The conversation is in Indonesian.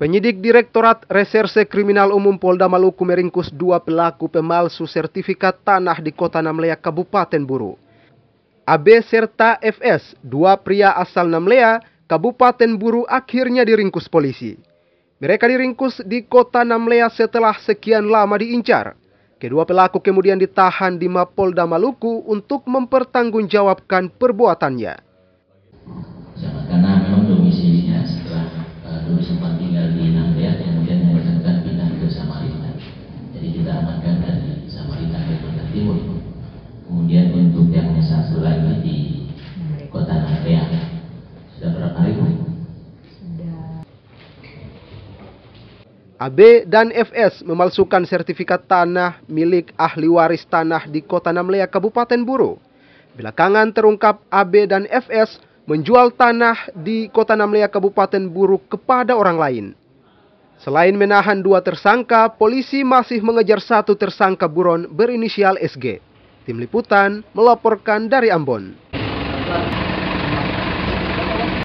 Penyidik Direktorat Reserse Kriminal Umum Polda Maluku meringkus dua pelaku pemalsu sertifikat tanah di Kota Namlea, Kabupaten Buru. AB serta FS, dua pria asal Namlea, Kabupaten Buru akhirnya diringkus polisi. Mereka diringkus di Kota Namlea setelah sekian lama diincar. Kedua pelaku kemudian ditahan di Mapolda Maluku untuk mempertanggungjawabkan perbuatannya. AB dan FS memalsukan sertifikat tanah milik ahli waris tanah di Kota Namlea, Kabupaten Buru. Belakangan terungkap AB dan FS menjual tanah di Kota Namlea, Kabupaten Buru kepada orang lain. Selain menahan dua tersangka, polisi masih mengejar satu tersangka buron berinisial SG. Tim Liputan melaporkan dari Ambon.